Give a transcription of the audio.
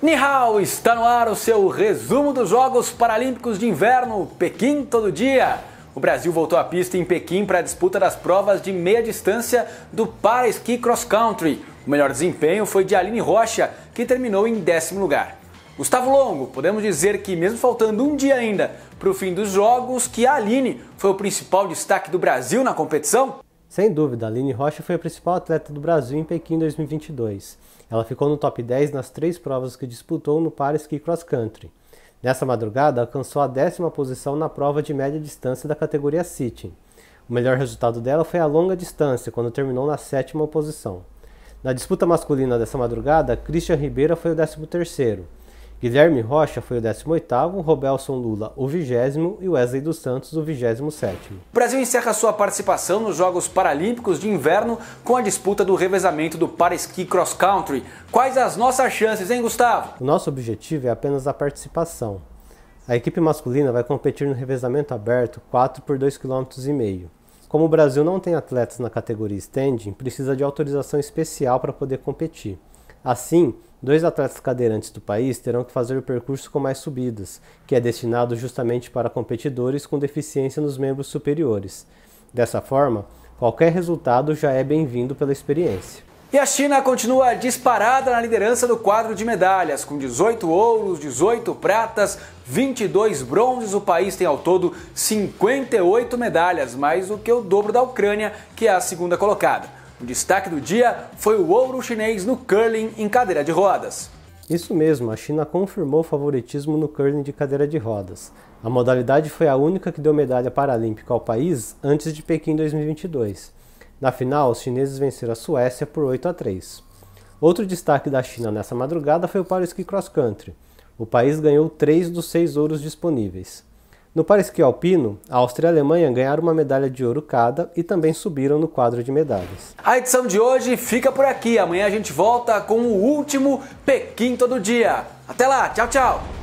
Nihao está no ar o seu resumo dos Jogos Paralímpicos de Inverno, Pequim todo dia. O Brasil voltou à pista em Pequim para a disputa das provas de meia distância do para esqui cross country. O melhor desempenho foi de Aline Rocha, que terminou em décimo lugar. Gustavo Longo, podemos dizer que mesmo faltando um dia ainda para o fim dos jogos, que a Aline foi o principal destaque do Brasil na competição? Sem dúvida, Aline Rocha foi a principal atleta do Brasil em Pequim 2022. Ela ficou no top 10 nas três provas que disputou no para ski cross country. Nessa madrugada, alcançou a décima posição na prova de média distância da categoria sitting. O melhor resultado dela foi a longa distância, quando terminou na sétima posição. Na disputa masculina dessa madrugada, Christian Ribeira foi o décimo terceiro. Guilherme Rocha foi o 18º, Robelson Lula o 20 e Wesley dos Santos o 27º. O Brasil encerra sua participação nos Jogos Paralímpicos de Inverno com a disputa do revezamento do para-esqui cross country. Quais as nossas chances, hein, Gustavo? O nosso objetivo é apenas a participação. A equipe masculina vai competir no revezamento aberto 4 por 2,5 km. Como o Brasil não tem atletas na categoria standing, precisa de autorização especial para poder competir. Assim, dois atletas cadeirantes do país terão que fazer o percurso com mais subidas, que é destinado justamente para competidores com deficiência nos membros superiores. Dessa forma, qualquer resultado já é bem-vindo pela experiência. E a China continua disparada na liderança do quadro de medalhas, com 18 ouros, 18 pratas, 22 bronzes. O país tem ao todo 58 medalhas, mais do que o dobro da Ucrânia, que é a segunda colocada. O destaque do dia foi o ouro chinês no curling em cadeira de rodas. Isso mesmo, a China confirmou o favoritismo no curling de cadeira de rodas. A modalidade foi a única que deu medalha paralímpica ao país antes de Pequim 2022. Na final, os chineses venceram a Suécia por 8 a 3. Outro destaque da China nessa madrugada foi o para o esqui cross country. O país ganhou 3 dos 6 ouros disponíveis. No para é alpino, a Áustria e a Alemanha ganharam uma medalha de ouro cada e também subiram no quadro de medalhas. A edição de hoje fica por aqui. Amanhã a gente volta com o último Pequim Todo Dia. Até lá, tchau, tchau!